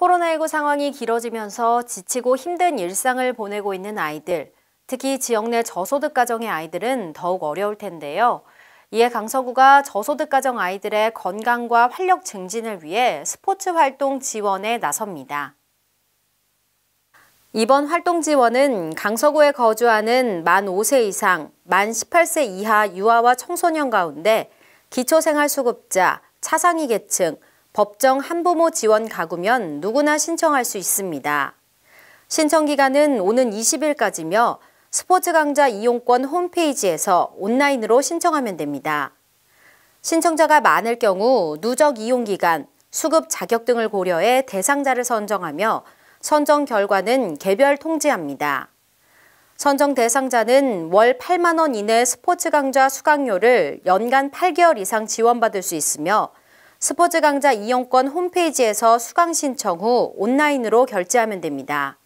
코로나19 상황이 길어지면서 지치고 힘든 일상을 보내고 있는 아이들, 특히 지역 내 저소득 가정의 아이들은 더욱 어려울 텐데요. 이에 강서구가 저소득 가정 아이들의 건강과 활력 증진을 위해 스포츠 활동 지원에 나섭니다. 이번 활동 지원은 강서구에 거주하는 만 5세 이상, 만 18세 이하 유아와 청소년 가운데 기초생활수급자, 차상위 계층, 법정 한부모 지원 가구면 누구나 신청할 수 있습니다. 신청 기간은 오는 20일까지며 스포츠 강좌 이용권 홈페이지에서 온라인으로 신청하면 됩니다. 신청자가 많을 경우 누적 이용 기간, 수급 자격 등을 고려해 대상자를 선정하며 선정 결과는 개별 통지합니다. 선정 대상자는 월 8만 원 이내 스포츠 강좌 수강료를 연간 8개월 이상 지원받을 수 있으며 스포츠 강좌 이용권 홈페이지에서 수강 신청 후 온라인으로 결제하면 됩니다.